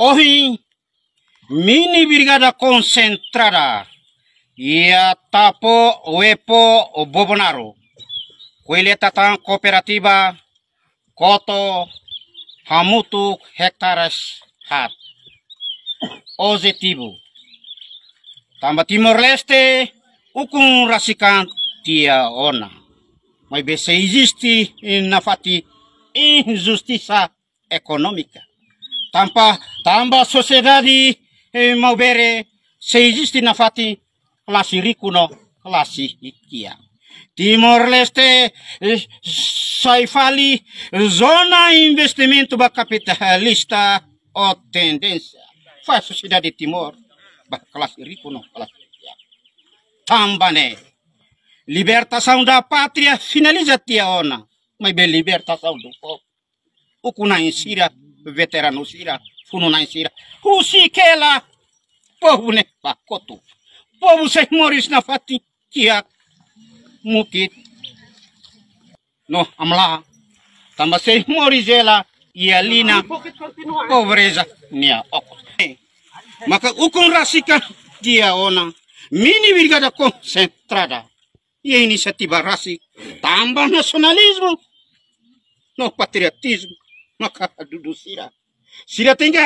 Hoy, mini brigada concentrada. Ia tapo wepo bobonaro. Kueletatang kooperativa koto hamutuk hektaras hat. Ozetivo. Tamba Timor Leste ukung rasikan tia ona. Mas se existe na fati injustiça econômica. Tampa, tamba sociedade e mau bere fati classe rico no classe ikia. Timor Leste saifali zona investimento ba capitalista ou tendência. Faz sociedade Timor, ba classe rico no classe ikia. Tambane. Libertação da pátria finaliza tia ona, mas bem libertação do povo. O que na insira veterano sira fununan sira husikela pohune pakotu povo se moris na fati kia mukit no amla tamba se moris ela ialina pobreza nia okos maka ukun rasika dia ona mini brigada concentrada e a iniciativa raci tamba nacionalismo no patriotismo na cara do, do Cira. Cira tem que